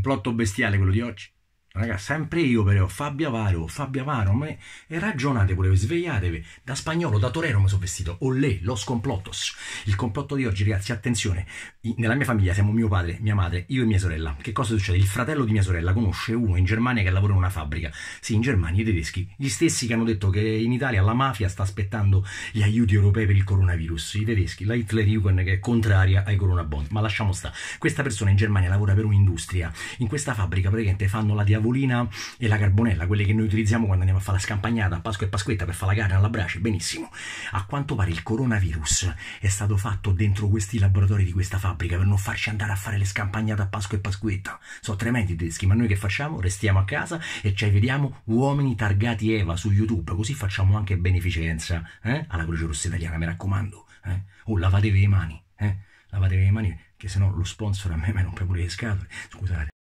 complotto bestiale quello di oggi. Raga, sempre io però, Fabio Avaro, Fabio Avaro, me... e ragionate pure, svegliatevi, da spagnolo, da torero mi sono vestito, olè, los complottos, il complotto di oggi ragazzi, attenzione, nella mia famiglia siamo mio padre, mia madre, io e mia sorella, che cosa succede? Il fratello di mia sorella conosce uno in Germania che lavora in una fabbrica, sì, in Germania i tedeschi, gli stessi che hanno detto che in Italia la mafia sta aspettando gli aiuti europei per il coronavirus, i tedeschi, la Hitler-Jugend che è contraria ai coronabond, ma lasciamo sta, questa persona in Germania lavora per un'industria, in questa fabbrica praticamente fanno la diavola cavolina e la carbonella, quelle che noi utilizziamo quando andiamo a fare la scampagnata a Pasqua e Pasquetta per fare la carne alla brace, benissimo. A quanto pare il coronavirus è stato fatto dentro questi laboratori di questa fabbrica per non farci andare a fare le scampagnate a Pasqua e Pasquetta. Sono tremendi i tedeschi, ma noi che facciamo? Restiamo a casa e ci vediamo uomini targati Eva su YouTube, così facciamo anche beneficenza eh? alla Croce Rossa Italiana, mi raccomando. Eh? Oh, lavatevi le mani, eh? lavatevi le mani, che sennò lo sponsor a me mi rompe pure le scatole. Scusate.